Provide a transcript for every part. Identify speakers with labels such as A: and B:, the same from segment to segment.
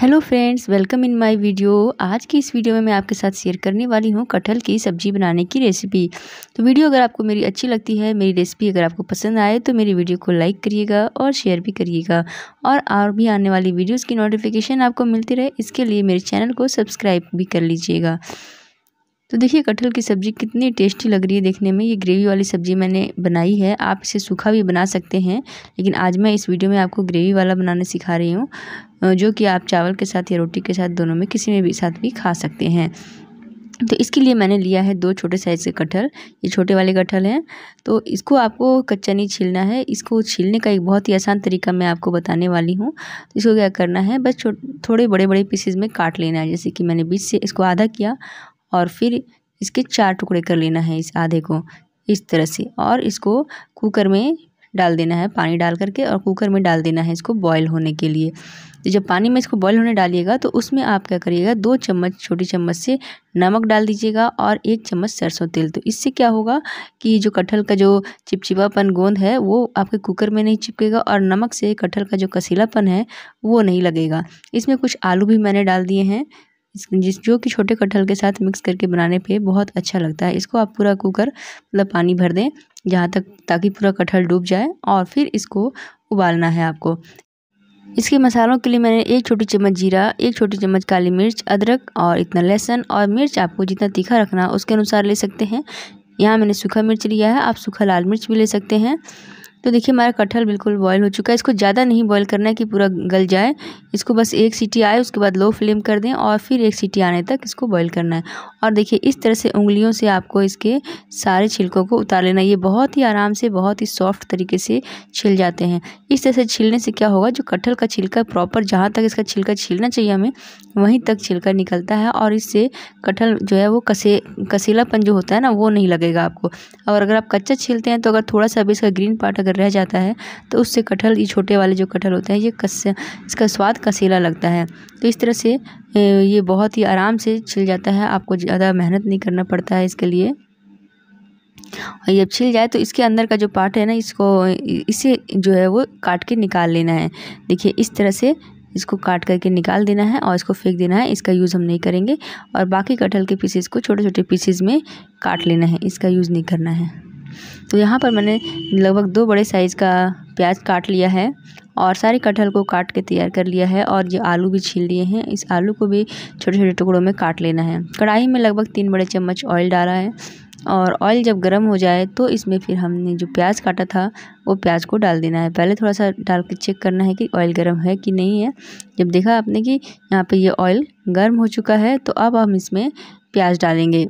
A: hello friends welcome in my video आज की इस वीडियो में मैं आपके साथ शेयर करने वाली हूँ कटहल की सब्ज़ी बनाने की रेसिपी तो वीडियो अगर आपको मेरी अच्छी लगती है मेरी रेसिपी अगर आपको पसंद आए तो मेरी वीडियो को लाइक करिएगा और शेयर भी करिएगा और और भी आने वाली वीडियोज़ की नोटिफिकेशन आपको मिलती रहे इसके लिए मेरे चैनल को सब्सक्राइब भी कर लीजिएगा तो देखिए कटहल की सब्ज़ी कितनी टेस्टी लग रही है देखने में ये ग्रेवी वाली सब्ज़ी मैंने बनाई है आप इसे सूखा भी बना सकते हैं लेकिन आज मैं इस वीडियो में आपको ग्रेवी वाला बनाना सिखा रही हूँ जो कि आप चावल के साथ या रोटी के साथ दोनों में किसी में भी साथ भी खा सकते हैं तो इसके लिए मैंने लिया है दो छोटे साइज़ के कटहल ये छोटे वाले कटहल हैं तो इसको आपको कच्चा नहीं छीलना है इसको छीलने का एक बहुत ही आसान तरीका मैं आपको बताने वाली हूँ तो इसको क्या करना है बस थोड़े बड़े बड़े पीसेज में काट लेना है जैसे कि मैंने बीच से इसको आधा किया और फिर इसके चार टुकड़े कर लेना है इस आधे को इस तरह से और इसको कुकर में डाल देना है पानी डाल करके और कुकर में डाल देना है इसको बॉयल होने के लिए तो जब पानी में इसको बॉयल होने डालिएगा तो उसमें आप क्या करिएगा दो चम्मच छोटी चम्मच से नमक डाल दीजिएगा और एक चम्मच सरसों तेल तो इससे क्या होगा कि जो कटहल का जो चिपचिपापन गोंद है वो आपके कुकर में नहीं चिपकेगा और नमक से कटहल का जो कसीलापन है वो नहीं लगेगा इसमें कुछ आलू भी मैंने डाल दिए हैं जिस जो कि छोटे कटहल के साथ मिक्स करके बनाने पे बहुत अच्छा लगता है इसको आप पूरा कुकर मतलब पानी भर दें जहाँ तक ताकि पूरा कटहल डूब जाए और फिर इसको उबालना है आपको इसके मसालों के लिए मैंने एक छोटी चम्मच जीरा एक छोटी चम्मच काली मिर्च अदरक और इतना लहसुन और मिर्च आपको जितना तीखा रखना उसके अनुसार ले सकते हैं यहाँ मैंने सूखा मिर्च लिया है आप सूखा लाल मिर्च भी ले सकते हैं तो देखिए हमारा कटहल बिल्कुल बॉयल हो चुका है इसको ज़्यादा नहीं बॉयल करना है कि पूरा गल जाए इसको बस एक सीटी आए उसके बाद लो फ्लेम कर दें और फिर एक सीटी आने तक इसको बॉयल करना है और देखिए इस तरह से उंगलियों से आपको इसके सारे छिलकों को उतार लेना ये बहुत ही आराम से बहुत ही सॉफ्ट तरीके से छिल जाते हैं इस तरह से छिलने से क्या होगा जो कटहल का छिलका प्रॉपर जहाँ तक इसका छिलका छिलना चाहिए हमें वहीं तक छिलका निकलता है और इससे कटहल जो है वो कसे कसीलापन जो होता है ना वो नहीं लगेगा आपको और अगर आप कच्चा छिलते हैं तो अगर थोड़ा सा भी इसका ग्रीन पार्ट अगर अगर रह जाता है तो उससे कटहल ये छोटे वाले जो कटहल होते हैं ये कस इसका स्वाद कसीला लगता है तो इस तरह से ये बहुत ही आराम से छिल जाता है आपको ज़्यादा मेहनत नहीं करना पड़ता है इसके लिए और जब छिल जाए तो इसके अंदर का जो पार्ट है ना इसको इसे जो है वो काट के निकाल लेना है देखिए इस तरह से इसको काट करके निकाल देना है और इसको फेंक देना है इसका यूज़ हम नहीं करेंगे और बाकी कटहल के पीसेस को छोटे छोटे पीसेस में काट लेना है इसका यूज़ नहीं करना है तो यहाँ पर मैंने लगभग दो बड़े साइज़ का प्याज काट लिया है और सारे कटहल को काट के तैयार कर लिया है और ये आलू भी छील लिए हैं इस आलू को भी छोटे छोटे टुकड़ों में काट लेना है कढ़ाई में लगभग तीन बड़े चम्मच ऑयल डाला है और ऑयल जब गर्म हो जाए तो इसमें फिर हमने जो प्याज काटा था वो प्याज को डाल देना है पहले थोड़ा सा डाल के चेक करना है कि ऑयल गर्म है कि नहीं है जब देखा आपने कि यहाँ पे ये यह ऑयल गर्म हो चुका है तो अब हम इसमें प्याज डालेंगे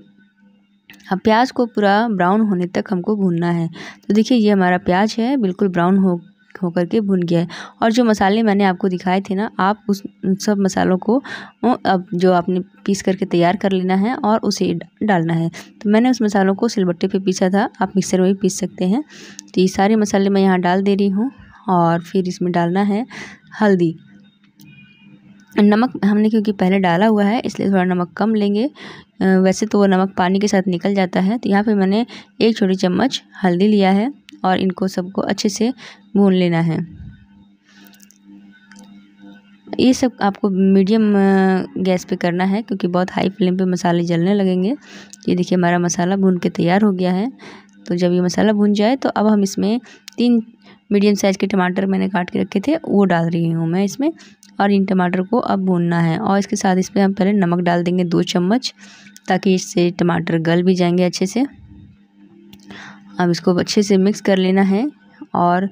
A: अब प्याज को पूरा ब्राउन होने तक हमको भूनना है तो देखिए ये हमारा प्याज है बिल्कुल ब्राउन हो होकर के भुन गया है और जो मसाले मैंने आपको दिखाए थे ना आप उस सब मसालों को अब जो आपने पीस करके तैयार कर लेना है और उसे डालना है तो मैंने उस मसालों को सिलबट्टे पे पीसा था आप मिक्सर में भी पीस सकते हैं तो ये सारे मसाले मैं यहाँ डाल दे रही हूँ और फिर इसमें डालना है हल्दी नमक हमने क्योंकि पहले डाला हुआ है इसलिए थोड़ा नमक कम लेंगे वैसे तो वो नमक पानी के साथ निकल जाता है तो यहाँ पे मैंने एक छोटी चम्मच हल्दी लिया है और इनको सबको अच्छे से भून लेना है ये सब आपको मीडियम गैस पे करना है क्योंकि बहुत हाई फ्लेम पे मसाले जलने लगेंगे ये देखिए हमारा मसाला भून के तैयार हो गया है तो जब ये मसाला भून जाए तो अब हम इसमें तीन मीडियम साइज़ के टमाटर मैंने काट के रखे थे वो डाल रही हूँ मैं इसमें और इन टमाटर को अब भूनना है और इसके साथ इस पर हम पहले नमक डाल देंगे दो चम्मच ताकि इससे टमाटर गल भी जाएंगे अच्छे से अब इसको अच्छे से मिक्स कर लेना है और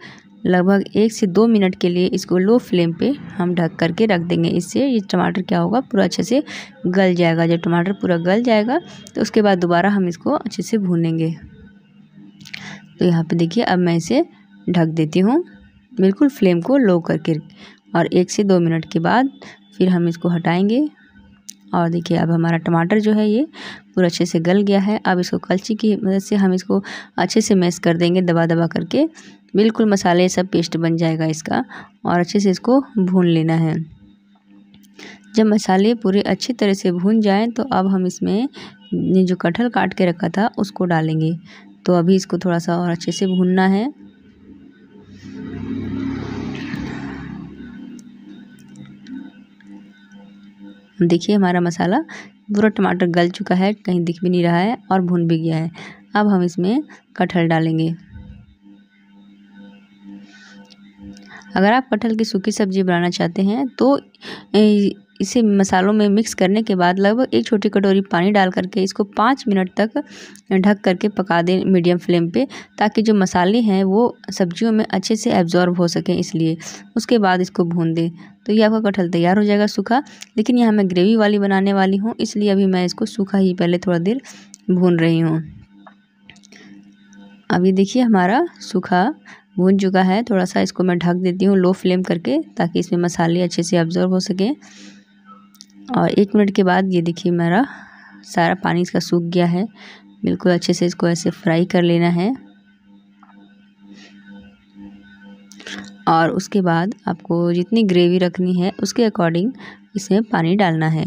A: लगभग एक से दो मिनट के लिए इसको लो फ्लेम पे हम ढक करके रख देंगे इससे ये टमाटर क्या होगा पूरा अच्छे से गल जाएगा जब टमाटर पूरा गल जाएगा तो उसके बाद दोबारा हम इसको अच्छे से भूनेंगे तो यहाँ पे देखिए अब मैं इसे ढक देती हूँ बिल्कुल फ्लेम को लो करके और एक से दो मिनट के बाद फिर हम इसको हटाएंगे और देखिए अब हमारा टमाटर जो है ये पूरा अच्छे से गल गया है अब इसको कलची की मदद से हम इसको अच्छे से मैश कर देंगे दबा दबा करके बिल्कुल मसाले सब पेस्ट बन जाएगा इसका और अच्छे से इसको भून लेना है जब मसाले पूरे अच्छी तरह से भून जाएं तो अब हम इसमें जो कटहल काट के रखा था उसको डालेंगे तो अभी इसको थोड़ा सा और अच्छे से भूनना है देखिए हमारा मसाला पूरा टमाटर गल चुका है कहीं दिख भी नहीं रहा है और भुन भी गया है अब हम इसमें कटहल डालेंगे अगर आप कटहल की सूखी सब्ज़ी बनाना चाहते हैं तो इसे मसालों में मिक्स करने के बाद लगभग एक छोटी कटोरी पानी डाल करके इसको पाँच मिनट तक ढक करके पका दें मीडियम फ्लेम पे ताकि जो मसाले हैं वो सब्जियों में अच्छे से एब्जॉर्ब हो सकें इसलिए उसके बाद इसको भून दें तो ये आपका कटहल तैयार हो जाएगा सूखा लेकिन यहाँ मैं ग्रेवी वाली बनाने वाली हूँ इसलिए अभी मैं इसको सूखा ही पहले थोड़ा देर भून रही हूँ अभी देखिए हमारा सूखा भून चुका है थोड़ा सा इसको मैं ढक देती हूँ लो फ्लेम करके ताकि इसमें मसाले अच्छे से ऑब्जॉर्व हो सकें और एक मिनट के बाद ये देखिए मेरा सारा पानी इसका सूख गया है बिल्कुल अच्छे से इसको ऐसे फ्राई कर लेना है और उसके बाद आपको जितनी ग्रेवी रखनी है उसके अकॉर्डिंग इसमें पानी डालना है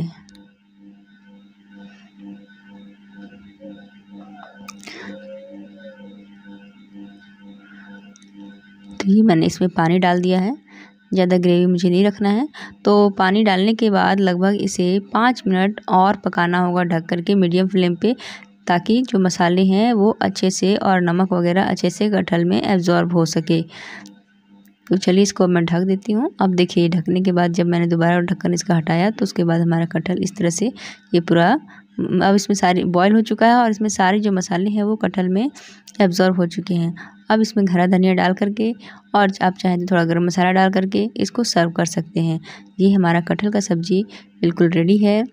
A: तो ये मैंने इसमें पानी डाल दिया है ज़्यादा ग्रेवी मुझे नहीं रखना है तो पानी डालने के बाद लगभग इसे पाँच मिनट और पकाना होगा ढक कर के मीडियम फ्लेम पे ताकि जो मसाले हैं वो अच्छे से और नमक वगैरह अच्छे से कटहल में एब्ज़ॉर्ब हो सके तो चलिए इसको मैं ढक देती हूँ अब देखिए ढकने के बाद जब मैंने दोबारा ढक्कन इसका हटाया तो उसके बाद हमारा कटहल इस तरह से ये पूरा अब इसमें सारी बॉयल हो चुका है और इसमें सारे जो मसाले हैं वो कटहल में एब्ज़ॉर्ब हो चुके हैं अब इसमें हरा धनिया डाल करके और आप चाहें तो थोड़ा गर्म मसाला डाल करके इसको सर्व कर सकते हैं ये हमारा कटहल का सब्ज़ी बिल्कुल रेडी है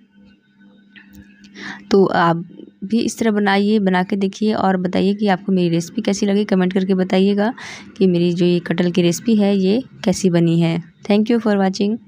A: तो आप भी इस तरह बनाइए बना के देखिए और बताइए कि आपको मेरी रेसिपी कैसी लगी कमेंट करके बताइएगा कि मेरी जो ये कटहल की रेसिपी है ये कैसी बनी है थैंक यू फॉर वॉचिंग